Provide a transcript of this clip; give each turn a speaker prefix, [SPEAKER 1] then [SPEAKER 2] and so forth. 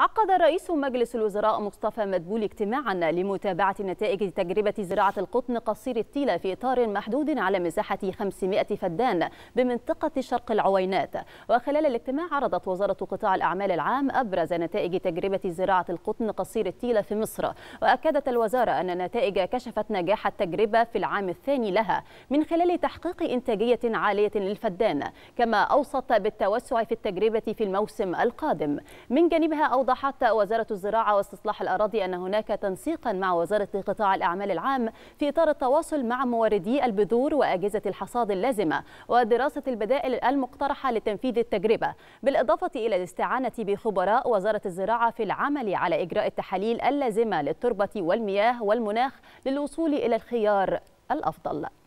[SPEAKER 1] عقد رئيس مجلس الوزراء مصطفى مدبول اجتماعا لمتابعة نتائج تجربة زراعة القطن قصير التيلة في إطار محدود على مساحة 500 فدان بمنطقة شرق العوينات وخلال الاجتماع عرضت وزارة قطاع الأعمال العام أبرز نتائج تجربة زراعة القطن قصير التيلة في مصر وأكدت الوزارة أن النتائج كشفت نجاح التجربة في العام الثاني لها من خلال تحقيق إنتاجية عالية للفدان كما أوصت بالتوسع في التجربة في الموسم القادم من جانبها أوضح أوضحت وزارة الزراعة واستصلاح الأراضي أن هناك تنسيقا مع وزارة قطاع الأعمال العام في إطار التواصل مع موردي البذور وأجهزة الحصاد اللازمة ودراسة البدائل المقترحة لتنفيذ التجربة بالإضافة إلى الاستعانة بخبراء وزارة الزراعة في العمل على إجراء التحاليل اللازمة للتربة والمياه والمناخ للوصول إلى الخيار الأفضل